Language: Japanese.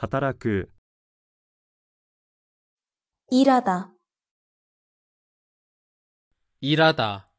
働く。いらだ。イラだ。